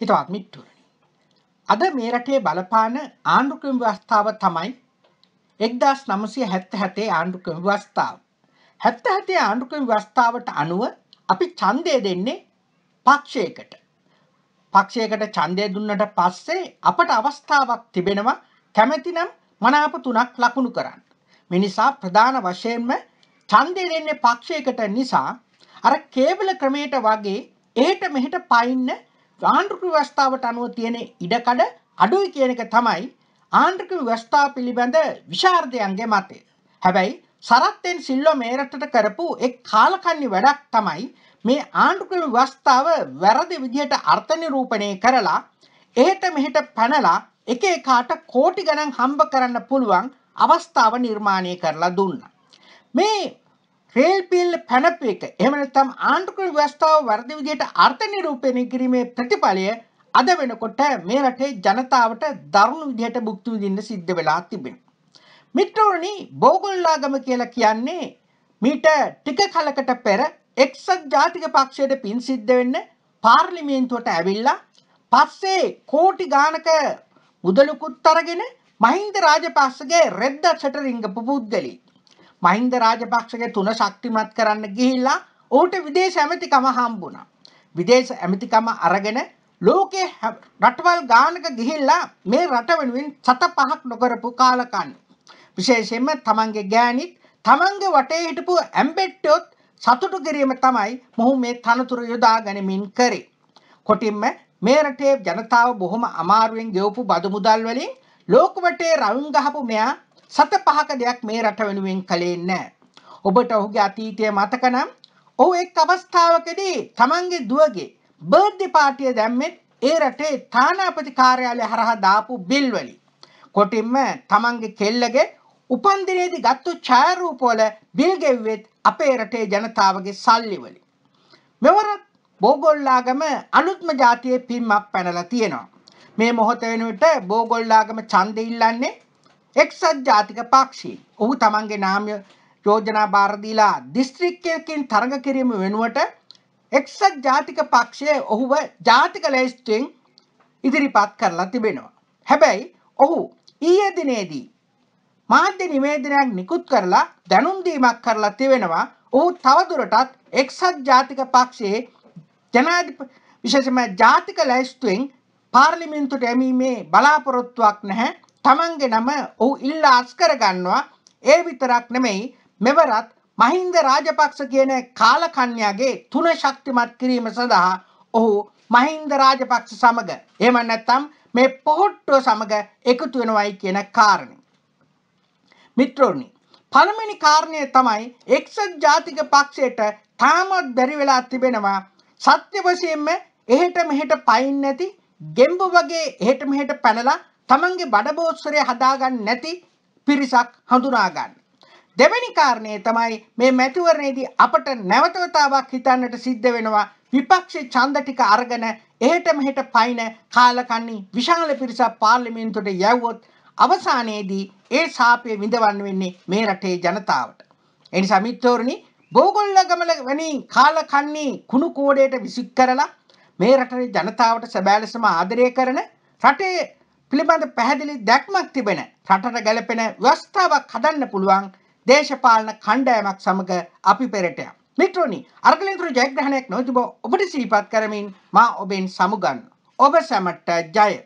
හිතවත් මිත්තුරනි. අද මේ රටේ බලපාන ආණ්ඩුක්‍රම ව්‍යවස්ථාව තමයි එක්දස් නමසය හැත්ත හැතේ ආණ්ඩුක්‍රම ව්‍යවස්ථාව. හැත්ත හැතේ ආණ්ඩුක්‍රම ව්‍යවස්ථාවට අනුව අපි චන්දය දෙන්නේ පක්ෂයකට. පක්ෂයකට චන්දය දුන්නට පස්සේ අපට අවස්ථාවක් තිබෙනවා කැමැතිනම් මනාප තුනක් ලකුණු කරන්න. මිනිසා ප්‍රධාන වශයෙන්ම චන්දය දෙන්නේ පක්ෂයකට නිසා අර කේබල ක්‍රමයට වගේ ඒට මෙහිට පයින්න ආණ්ඩුක ව්‍යවස්ථාවට අනුව තියෙන ඉඩකඩ අඩුයි කියන එක තමයි ආණ්ඩුක ව්‍යවස්ථාව පිළිබඳ විශාරදයන්ගේ මතය. හැබැයි සරත්තෙන් සිල්ලෝ මේරටට කරපු එක් කාලකන්නේ වැඩක් තමයි මේ ආණ්ඩුක ව්‍යවස්ථාව වැරදි විදිහට අර්ථනිරූපණය කරලා එහෙට මෙහෙට පැනලා එක එකාට කෝටි ගණන් හම්බ කරන්න පුළුවන් අවස්ථාව නිර්මාණය කරලා දුන්නා. මේ රේල් බිල් පැනප එක එහෙම නැත්නම් ආණ්ඩුක්‍රම ව්‍යවස්ථාව වර්ධ විදියට අර්ථ නිරූපණය කිරීමේ ප්‍රතිඵලය අද වෙනකොට මේ රටේ ජනතාවට දරුණු විදියට භුක්ති විඳින්න සිද්ධ වෙලා තිබෙනවා. මිත්‍රෝනි බෝගොල්ලාගම කියලා කියන්නේ මීට ටික කලකට පෙර එක්සත් ජාතික පක්ෂයට පින් සිද්ධ වෙන්න පාර්ලිමේන්තුවට ඇවිල්ලා පස්සේ කෝටි ගානක මුදලකුත් අරගෙන මහින්ද රාජපක්ෂගේ රෙද්ද සැට රිංගපු පුද්ගලී මහින්ද රාජපක්ෂගේ තුන ශක්තිමත් කරන්න ගිහිල්ලා ඔහුට විදේශ ඇමතිකම හම්බුණා. විදේශ ඇමතිකම අරගෙන ලෝකේ රටවල් ගානක ගිහිල්ලා මේ රට වෙනුවෙන් සත පහක් නොකරපු කාලකන්න. විශේෂයෙන්ම තමන්ගේ ගෑණිත් තමන්ගේ වටේ හිටපු ඇම්බෙට්ටොත් සතුටු කිරීම තමයි මොහු මේ තනතුර යොදා ගනිමින් කරේ. කොටින්ම මේ රටේ ජනතාව බොහොම අමාරුවෙන් ගෙවපු බදු මුදල් වලින් ලෝක වටේ රවුම් ගහපු මෙයා සත පහක දෙයක් මේ රට වෙනුවෙන් කළේ නැහැ. ඔබට ඔහුගේ අතීතය මතක නම් ඔහු එක් අවස්ථාවකදී තමන්ගේ දුවගේ බර්ධ්‍ය පාටිය දැම්මෙත් ඒ රටේ තානාපති කාර්යාලය හරහා දාපු බිල්වලි. කොටින්ම තමන්ගේ කෙල්ලගේ උපන්දිනේදී ගත්තු ඡායරූපවල බිල් ගෙව්වෙත් අපේ රටේ ජනතාවගේ සල්ලිවලි. මෙවරත් බෝගොල්ලාගම අලුත්ම ජාතියේ පිම්මක් පැනලා තියෙනවා. මේ මොහොත වෙනුවට බෝගොල්ලාගම ඡන්දෙ ඉල්ලන්නේ එක්සත් ජාතික පක්ෂී ඔහු තමන්ගේ නාම්ය යෝජනා භාරදීලා දිස්ත්‍රික්කයකින් තරඟ කිරීම වෙනුවට එක්සත් ජාතික පක්ෂය ඔහුව ජාතික ලේස්ටෙන් ඉදිරිපත් කරලා තිබෙනවා. හැබැයි ඔහු ඊයේ දිනේදී මාධ්‍ය නිවේදනයක් නිකුත් කරලා දැනුම්දීමක් කරලා තිබෙනවා ඔහු තවදුරටත් එක්සත් ජාතික පක්ෂයේ ජනාධිප විශේෂම ජාතික ලැයිස්තුවෙන් පාර්ලිමින්තුට ඇමීමේ බලාපොරොත්තුවක් නැහැ තමන්ගේ නම ඔහු ඉල්ලා අස්කරගන්නවා ඒ විතරක් නෙමෙයි මෙවරත් මහින්ද රාජපක්ෂ කියන කාලකන්යාගේ තුන ශක්තිමත් කිරීම සඳහා ඔහු මහින්ද රාජපක්ෂ සමග එහෙම නැත්නම් මේ පොහොට්ටුව සමග එකතු වෙනවයි කියන කාරණේ. මිත්‍රෝනි පළමනි කාරණය තමයි එක්සත් ජාතික පක්ෂයට තාමත් බැරි වෙලා තිබෙනවා සත්‍ය වශයෙන්ම එහෙට මෙහෙට පයින් නැති ගෙම්බ වගේ එහෙට මෙහෙට පැනලා තමන්ගේ බඩබෝත්සරය හදාගන්න නැති පිරිසක් හඳුනාගන්න. දෙවැනි කාරණය තමයි මේ මැතිවරණයේදී අපට නැවතවතාවක් හිතන්නට සිද්ධ වෙනවා විපක්ෂ ඡන්ද ටික අරගෙන එහෙට මෙහෙට පයින් කාලකන්ණි විශාල පිරිසක් පාර්ලිමේන්තුවට යැවුවොත් අවසානයේදී ඒ ශාපය විඳවන්න වෙන්නේ මේ රටේ ජනතාවට. ඒ නිසා මිත්‍රෝරණි බෝගොල්ලගමල වැනි කාලකන්ණි කුණු කෝඩයට විසික් කරලා මේ රටේ ජනතාවට සැබෑ ලෙසම ආදරය කරන රටේ පිළිබඳ පැහැදිලි දැක්මක් තිබෙන රටට ගැලපෙන ව්‍යවස්ථාවක් හදන්න පුළුවන් දේශපාලන කණ්ඩායමක් සමග අපි පෙරටයක්. මිත්‍රෝනි අර්ගලින්තුරු ජයග්‍රහණයක් නොතිබ ඔබට සිහිපත් කරමින් මා ඔබෙන් සමුගන්න. ඔබ සැමට ජය!